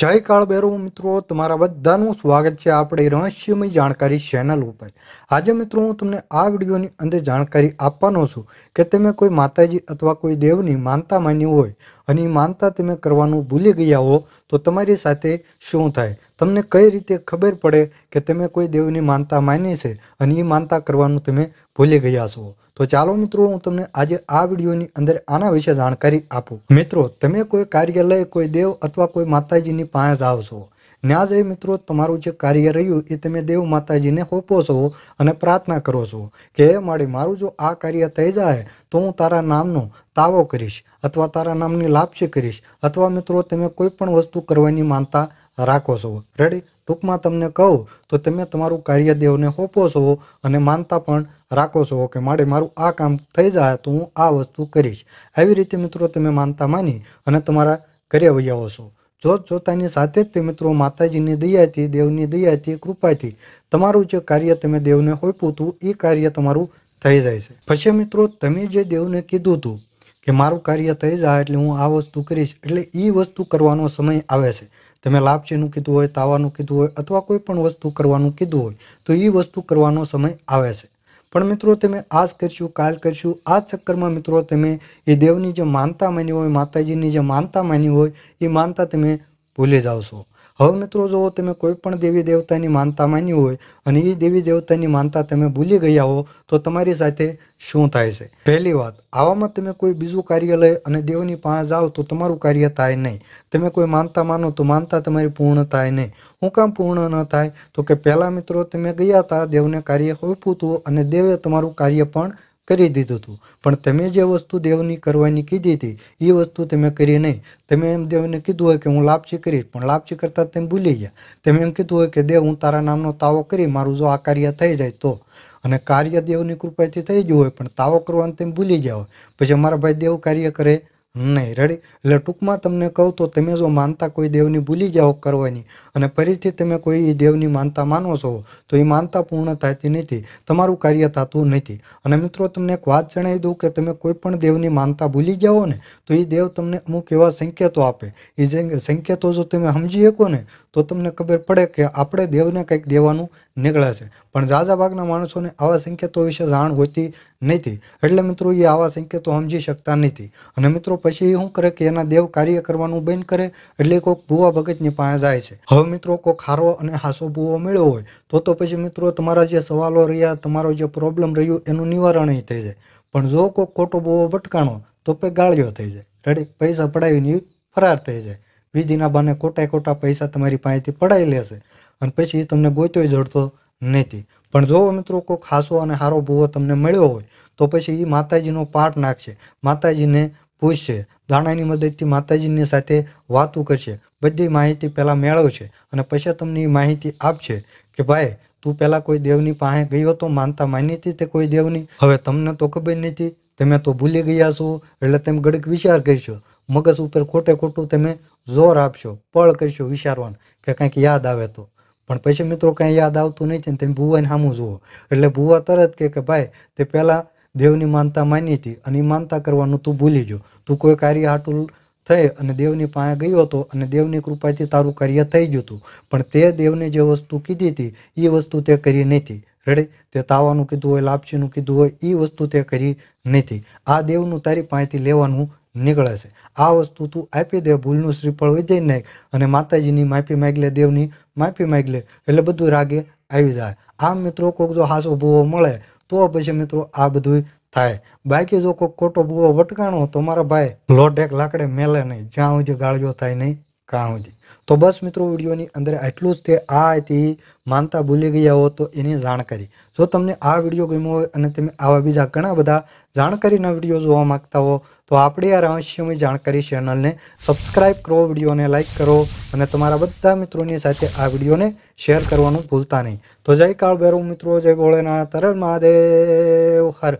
જય કાળ બેરો મિત્રો તમારા બધાનું સ્વાગત છે આપણી રહસ્યમય જાણકારી ચેનલ ઉપર આજે મિત્રો હું તમને આ વિડીયોની અંદર જાણકારી આપવાનો છું કે તમે કોઈ માતાજી અથવા કોઈ દેવની માનતા માની હોય અને એ માનતા તમે કરવાનું ભૂલી ગયા હો તો તમારી સાથે શું થાય તમને કઈ રીતે ખબર પડે કે તમે કોઈ દેવની માનતા માની છે અને એ માનતા કરવાનું તમે ભૂલી ગયા છો તો ચાલો મિત્રો હું તમને આજે આ વિડીયોની અંદર આના વિશે જાણકારી આપું મિત્રો તમે કોઈ કાર્યાલય કોઈ દેવ અથવા કોઈ માતાજીની પાસે જાઓ છો ને આજે મિત્રો તમારું જે કાર્ય રહ્યું એ તમે દેવ માતાજીને હોપો છો અને પ્રાર્થના કરો છો કે હે માળી મારું જો આ કાર્ય થઈ જાય તો હું તારા નામનો તાવો કરીશ અથવા તારા નામની લાપસી કરીશ અથવા મિત્રો તમે કોઈ પણ વસ્તુ કરવાની માનતા રાખો છો રેડી ટૂંકમાં તમને કહું તો તમે તમારું કાર્ય દેવને હોપો છો અને માનતા પણ રાખો છો કે મારે મારું આ કામ થઈ જાય તો હું આ વસ્તુ કરીશ આવી રીતે મિત્રો તમે માનતા માની અને તમારા કાર્ય વૈયાઓ છો જોત જોતાની સાથે જ તે મિત્રો માતાજીની દયાથી દેવની દયાથી કૃપાથી તમારું જે કાર્ય તમે દેવને હોઈપું હતું એ કાર્ય તમારું થઈ જાય છે પછી મિત્રો તમે જે દેવને કીધું હતું કે મારું કાર્ય થઈ જાય એટલે હું આ વસ્તુ કરીશ એટલે એ વસ્તુ કરવાનો સમય આવે છે તમે લાપચીનું કીધું હોય તાવાનું કીધું હોય અથવા કોઈ પણ વસ્તુ કરવાનું કીધું હોય તો એ વસ્તુ કરવાનો સમય આવે છે પણ મિત્રો તમે આજ કરશું કાલ કરશું આ ચક્કરમાં મિત્રો તમે એ દેવની જે માનતા માની હોય માતાજીની જે માનતા માની હોય એ માનતા તમે ભૂલી જાઓ છો હવે મિત્રો જો તમે કોઈ પણ દેવી દેવતાની માનતા માની હોય અને એ દેવી દેવતાની માનતા તમે ભૂલી ગયા હો તો તમારી સાથે શું થાય છે પહેલી વાત આવામાં તમે કોઈ બીજું કાર્યાલય અને દેવની પાસે જાઓ તો તમારું કાર્ય થાય નહીં તમે કોઈ માનતા માનો તો માનતા તમારી પૂર્ણ થાય નહીં હું કામ પૂર્ણ ન થાય તો કે પહેલાં મિત્રો તમે ગયા હતા દેવને કાર્ય સોંપ્યું હતું અને દેવે તમારું કાર્ય પણ કરી દીધું હતું પણ તમે જે વસ્તુ દેવની કરવાની કીધી હતી એ વસ્તુ તમે કરી નહીં તમે એમ દેવને કીધું હોય કે હું લાપસી કરીશ પણ લાપસી કરતાં તમે ભૂલી ગયા તમે એમ કીધું હોય કે દેવ હું તારા નામનો તાવો કરી મારું જો આ કાર્ય થઈ જાય તો અને કાર્ય દેવની કૃપાથી થઈ ગયું હોય પણ તાવો કરવાનું તમે ભૂલી ગયા હોય પછી અમારા ભાઈ દેવ કાર્ય કરે નહીં રેડી એટલે ટૂંકમાં તમને કહું તો તમે જો માનતા કોઈ દેવની ભૂલી જાઓ કરવાની અને ફરીથી તમે કોઈ દેવની માનતા માનો છો તો એ માનતા પૂર્ણ થતી નથી તમારું કાર્ય થતું નથી અને મિત્રો તમને એક વાત જણાવી દઉં કે તમે કોઈ પણ દેવની માનતા ભૂલી જાઓ ને તો એ દેવ તમને અમુક એવા સંકેતો આપે એ જે સંકેતો જો તમે સમજી શકો ને તો તમને ખબર પડે કે આપણે દેવને કંઈક દેવાનું નીકળે છે પણ ભાગના માણસોને આવા સંકેતો વિશે જાણ હોતી નથી એટલે મિત્રો એ આવા સંકેતો સમજી શકતા નથી અને મિત્રો પછી શું કરે કે એના દેવ કાર્ય કરવાનું બંધ કરે એટલે કોઈક ભૂવા ભગતની પાસે જાય છે હવે મિત્રો કોઈક હારો અને હાસો ભૂવો મેળવ્યો હોય તો તો પછી મિત્રો તમારા જે સવાલો રહ્યા તમારો જે પ્રોબ્લેમ રહ્યો એનું નિવારણ થઈ જાય પણ જો કોઈક ખોટો ભૂવો ભટકાણો તો પે ગાળિયો થઈ જાય રેડી પૈસા પડાવીને ફરાર થઈ જાય વીજીના બાને ખોટા ખોટા પૈસા તમારી પાસેથી પડાવી લેશે અને પછી તમને ગોત્યો જડતો નથી પણ જો મિત્રો કોઈ ખાસો અને હારો ભૂવો તમને મળ્યો હોય તો પછી એ માતાજીનો પાઠ નાખશે માતાજીને પૂછશે દાણાની મદદથી માતાજીની સાથે વાતો કરશે બધી માહિતી પહેલાં મેળવશે અને પછી તમને એ માહિતી આપશે કે ભાઈ તું પહેલાં કોઈ દેવની પાસે ગયો હતો માનતા માની હતી તે કોઈ દેવની હવે તમને તો ખબર નથી તમે તો ભૂલી ગયા છો એટલે તમે ગડક વિચાર કરશો મગજ ઉપર ખોટે ખોટું તમે જોર આપશો પળ કરશો વિચારવાનું કે કંઈક યાદ આવે તો પણ પછી મિત્રો કાંઈ યાદ આવતું નથી ને તમે ભૂવાને સામું જુઓ એટલે ભૂવા તરત કે ભાઈ તે પહેલાં દેવની માનતા માની હતી અને માનતા કરવાનું તું ભૂલી જો તું કોઈ કાર્ય હાટુલ થઈ અને દેવની પાસે ગયો હતો અને દેવની કૃપાથી તારું કાર્ય થઈ ગયું હતું પણ તે દેવને જે વસ્તુ કીધી હતી એ વસ્તુ તે કરી નથી રેડી તે તાવાનું કીધું હોય લાપસીનું કીધું હોય એ વસ્તુ તે કરી નથી આ દેવનું તારી પાસેથી લેવાનું નીકળે છે આ વસ્તુ તું આપી દે ભૂલનું શ્રીફળ વિજય નાખ અને માતાજીની માપી માગી લે દેવની માપી માગી લે એટલે બધું રાગે આવી જાય આમ મિત્રો કોઈક જો હાસો ભૂવો મળે તો પછી મિત્રો આ બધું થાય બાકી જો કોઈ ખોટો બુવો વટકાણો તો મારા ભાઈ લોટ એક લાકડે મેલે નહીં જ્યાં સુધી ગાળજો થાય નહીં કાં સુધી તો બસ મિત્રો વિડીયોની અંદર આટલું જ તે આ હતી માનતા ભૂલી ગયા હો તો એની જાણકારી જો તમને આ વિડીયો ગમ્યો હોય અને તમે આવા બીજા ઘણા બધા જાણકારીના વિડીયો જોવા માગતા હો તો આપણે આ રહસ્યમય જાણકારી ચેનલને સબસ્ક્રાઈબ કરો વિડીયોને લાઇક કરો અને તમારા બધા મિત્રોની સાથે આ વિડીયોને શેર કરવાનું ભૂલતા નહીં તો જય કાળ ભૈરવ મિત્રો જય ભોળેનાથ હર મહાદેવ હર